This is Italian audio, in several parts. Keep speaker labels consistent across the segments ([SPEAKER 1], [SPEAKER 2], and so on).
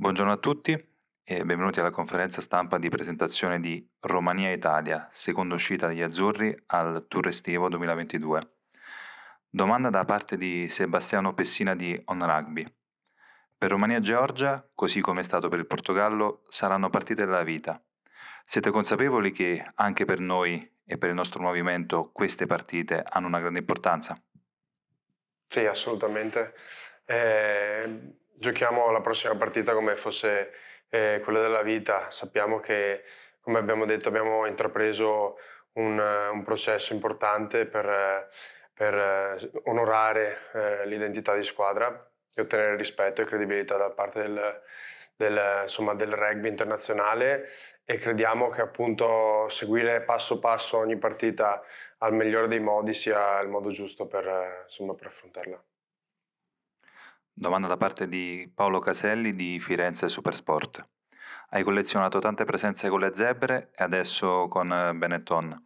[SPEAKER 1] Buongiorno a tutti e benvenuti alla conferenza stampa di presentazione di Romania Italia, seconda uscita degli Azzurri al Tour estivo 2022. Domanda da parte di Sebastiano Pessina di On Rugby. Per Romania-Georgia, così come è stato per il Portogallo, saranno partite della vita. Siete consapevoli che anche per noi e per il nostro movimento queste partite hanno una grande importanza?
[SPEAKER 2] Sì, assolutamente. Eh Giochiamo la prossima partita come fosse eh, quella della vita. Sappiamo che, come abbiamo detto, abbiamo intrapreso un, eh, un processo importante per, eh, per eh, onorare eh, l'identità di squadra e ottenere rispetto e credibilità da parte del, del, insomma, del, rugby internazionale e crediamo che appunto seguire passo passo ogni partita al migliore dei modi sia il modo giusto per, insomma, per affrontarla.
[SPEAKER 1] Domanda da parte di Paolo Caselli di Firenze Supersport. Hai collezionato tante presenze con le zebre e adesso con eh, Benetton.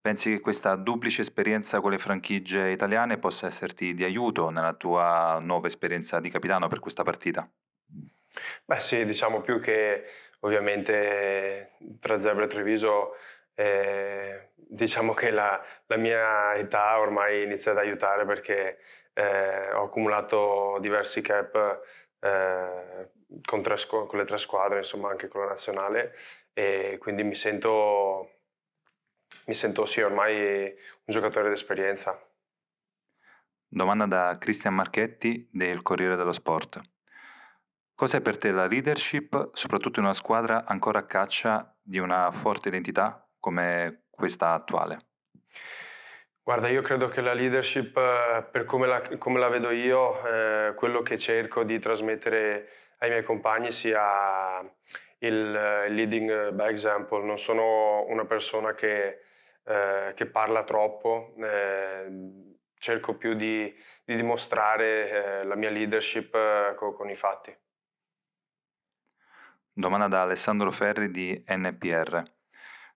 [SPEAKER 1] Pensi che questa duplice esperienza con le franchigie italiane possa esserti di aiuto nella tua nuova esperienza di capitano per questa partita?
[SPEAKER 2] Beh sì, diciamo più che ovviamente tra Zebra e Treviso eh, diciamo che la, la, mia età ormai inizia ad aiutare perché eh, ho accumulato diversi cap eh, con, tre, con, le tre squadre, insomma anche con la nazionale e quindi mi sento, mi sento sì ormai un giocatore d'esperienza.
[SPEAKER 1] Domanda da Cristian Marchetti del Corriere dello Sport. Cos'è per te la leadership, soprattutto in una squadra ancora a caccia di una forte identità? come questa attuale?
[SPEAKER 2] Guarda, io credo che la leadership, eh, per come la, come la vedo io, eh, quello che cerco di trasmettere ai miei compagni sia il eh, leading eh, by example. Non sono una persona che, eh, che parla troppo, eh, cerco più di, di dimostrare la mia leadership con, con i fatti.
[SPEAKER 1] Domanda da Alessandro Ferri di NPR.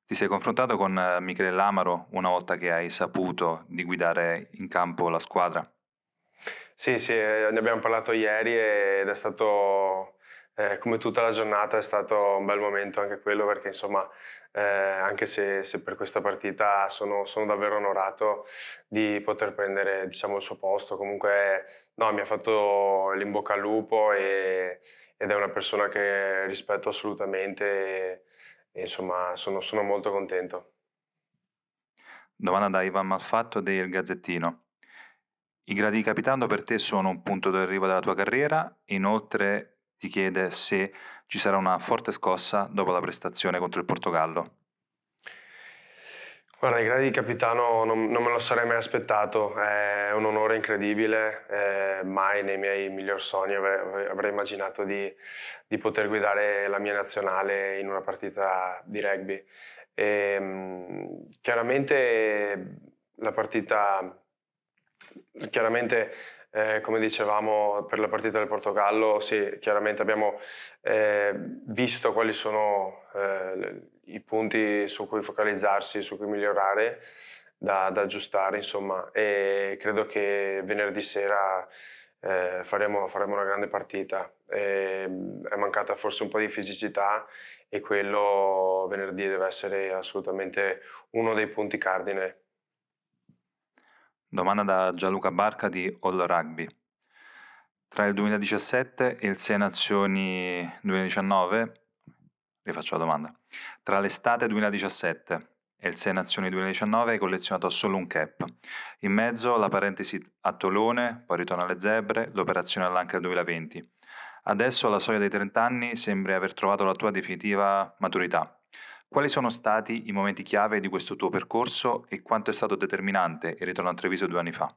[SPEAKER 1] Ti sei confrontato con eh, Michele Lamaro una volta che hai saputo di guidare in campo la squadra?
[SPEAKER 2] Sì, sì, eh, ne abbiamo parlato ieri ed è stato, eh, come tutta la giornata, è stato un bel momento anche quello perché insomma, eh, anche se, se, per questa partita sono, sono, davvero onorato di poter prendere diciamo, il suo posto, comunque no, mi ha fatto l'imbocca al lupo e, ed è una persona che rispetto assolutamente. E, insomma sono, sono molto contento.
[SPEAKER 1] Domanda da Ivan Malfatto del Gazzettino. I gradi di capitano per te sono un punto d'arrivo della tua carriera, inoltre ti chiede se ci sarà una forte scossa dopo la prestazione contro il Portogallo.
[SPEAKER 2] Guarda, i gradi di capitano non, non, me lo sarei mai aspettato, è un onore incredibile, eh, mai nei miei miglior sogni avrei, avrei immaginato di, di, poter guidare la mia nazionale in una partita di rugby. E, ehm, chiaramente la partita, chiaramente eh, come dicevamo per la partita del Portogallo, sì, chiaramente abbiamo eh, visto quali sono eh, i punti su cui focalizzarsi, su cui migliorare, da, da aggiustare, insomma, e credo che venerdì sera eh, faremo, faremo, una grande partita. Ehm, è mancata forse un po' di fisicità e quello venerdì deve essere assolutamente uno dei punti cardine
[SPEAKER 1] Domanda da Gianluca Barca di All Rugby. Tra il 2017 e il 6 Nazioni 2019, rifaccio la domanda, tra l'estate 2017 e il 6 Nazioni 2019 hai collezionato solo un cap. In mezzo la parentesi a Tolone, poi ritorno alle zebre, l'operazione all'Anca 2020. Adesso alla soglia dei 30 anni sembri aver trovato la tua definitiva maturità. Quali sono stati i momenti chiave di questo tuo percorso e quanto è stato determinante il ritorno a Treviso due anni fa?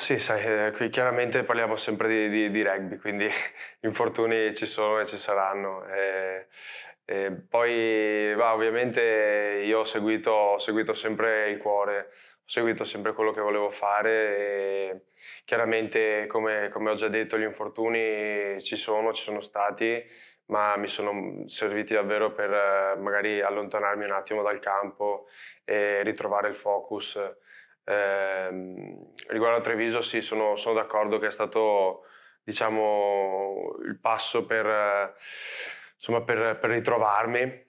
[SPEAKER 2] Sì, sai, eh, qui chiaramente parliamo sempre di, di, di rugby, quindi infortuni ci sono e ci saranno. E, eh, e eh, poi, va, ovviamente io ho seguito, ho seguito sempre il cuore, ho seguito sempre quello che volevo fare chiaramente come, come, ho già detto gli infortuni ci sono, ci sono stati ma mi sono serviti davvero per magari allontanarmi un attimo dal campo e ritrovare il focus Ehm, riguardo a Treviso, sì, sono, sono d'accordo che è stato diciamo, il passo per, insomma, per, per ritrovarmi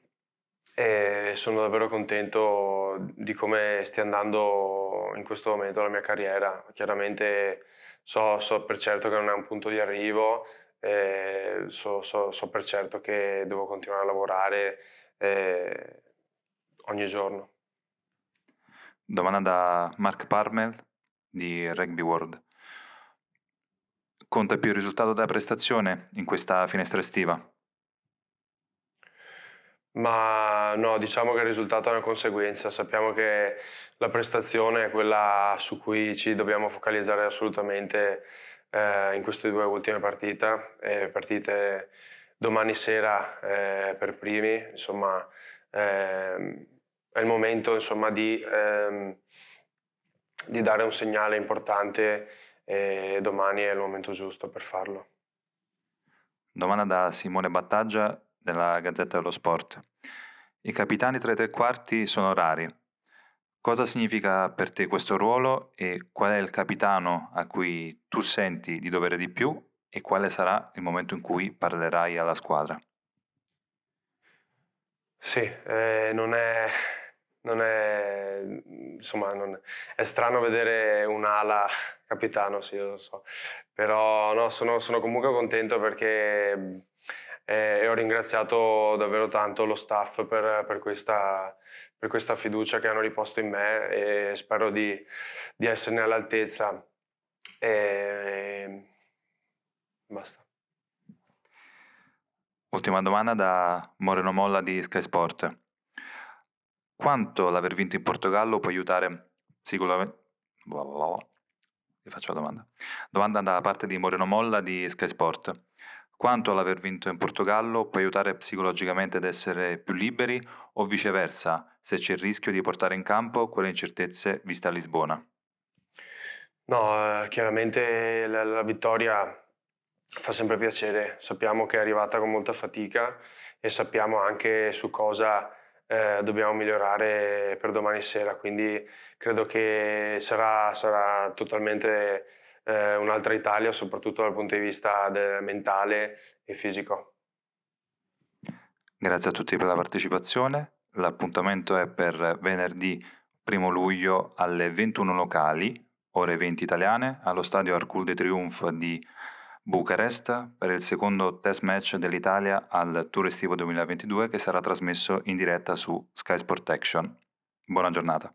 [SPEAKER 2] e sono davvero contento di come stia andando in questo momento la mia carriera. Chiaramente so, so per certo che non è un punto di arrivo, eh, so, so, so, per certo che devo continuare a lavorare eh, ogni giorno.
[SPEAKER 1] Domanda da Mark Parmel di Rugby World. Conta più il risultato della prestazione in questa finestra estiva?
[SPEAKER 2] Ma no, diciamo che il risultato è una conseguenza, sappiamo che la prestazione è quella su cui ci dobbiamo focalizzare assolutamente eh, in queste due ultime partite, eh, partite domani sera eh, per primi, insomma ehm, è il momento insomma, di, ehm, di, dare un segnale importante e eh, domani è il momento giusto per farlo.
[SPEAKER 1] Domanda da Simone Battaggia della Gazzetta dello Sport. I capitani tra i tre quarti sono rari. Cosa significa per te questo ruolo e qual è il capitano a cui tu senti di dovere di più e quale sarà il momento in cui parlerai alla squadra? Sì,
[SPEAKER 2] eh, non è non è, insomma, non è, è strano vedere un'ala capitano, sì, lo so, però no, sono, sono comunque contento perché eh, e ho ringraziato davvero tanto lo staff per, per, questa, per, questa, fiducia che hanno riposto in me e spero di, di esserne all'altezza. E, e basta.
[SPEAKER 1] Ultima domanda da Moreno Molla di Sky Sport. Quanto l'aver vinto in Portogallo può aiutare sicuramente... Vi faccio la domanda. Domanda da parte di Moreno Molla di Sky Sport. Quanto l'aver vinto in Portogallo può aiutare psicologicamente ad essere più liberi o viceversa, se c'è il rischio di portare in campo quelle incertezze viste a Lisbona?
[SPEAKER 2] No, eh, chiaramente la, la vittoria fa sempre piacere, sappiamo che è arrivata con molta fatica e sappiamo anche su cosa eh, dobbiamo migliorare per domani sera, quindi credo che sarà, sarà totalmente eh, un'altra Italia, soprattutto dal punto di vista mentale e fisico.
[SPEAKER 1] Grazie a tutti per la partecipazione, l'appuntamento è per venerdì 1 luglio alle 21 locali, ore 20 italiane, allo stadio Arcul de Triunfo di Bucarest per il secondo test match dell'Italia al Tour Estivo 2022 che sarà trasmesso in diretta su Sky Sport Action. Buona giornata.